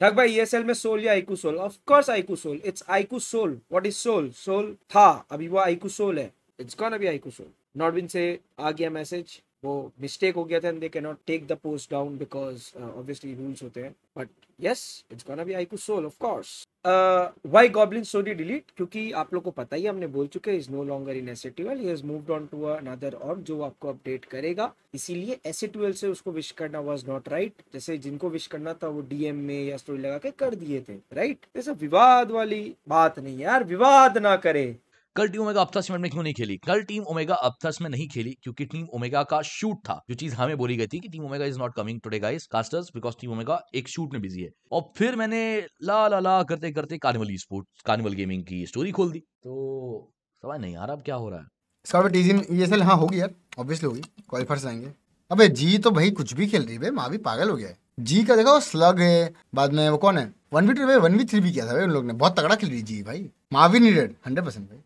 ठग भाई ESL e में सोल या iQOO Soul of course iQOO Soul it's iQOO Soul what is Soul Soul था अभी वो आईकू सोल है इट्स कॉन अभी आईकू सोल नॉट बिन से आ गया मैसेज वो मिस्टेक हो गया था and they can not take the post down because obviously rules होते हैं but yes it's gonna be iQOO Soul of course why goblin सोडी डिलीट क्योंकि आप लोग को पता ही हमने बोल चुके इज नो लॉन्गर इन एसे twelve he has moved on to another और जो आपको अपडेट करेगा इसीलिए एसे ट्वेल्व से उसको विश करना वाज नॉट राइट जैसे जिनको विश करना था वो डीएम में या स्टोरी लगा के कर दिए थे राइट ऐसा विवाद वाली बात नहीं यार विवाद ना करे कल टीम ओमेगा अपथस में क्यों नहीं खेली कल टीम ओमेगा अपथस में नहीं खेली क्योंकि टीम ओमेगा का शूट था जो चीज हमें बोली गई थी कि team Omega is not coming today guys casters because team Omega एक शूट में बिजी है और फिर मैंने ला ला ला करते करते कार्निवल स्पोर्ट कार्निवल गेमिंग की स्टोरी खोल दी तो समझ नहीं यार अब क्या हो रहा है सॉरी डीजन ईएसएल हां होगी यार ऑब्वियसली होगी क्वालीफायर्स आएंगे अबे जी तो भाई कुछ भी खेल रही है बे माँ भी पागल हो गया है जी का देखा वो स्लग है बाद में वो कौन है one v two one v three भी किया था भाई उन लोग ने बहुत तगड़ा खेल रही जी भाई माँ भी नीडेड हंड्रेड परसेंट भाई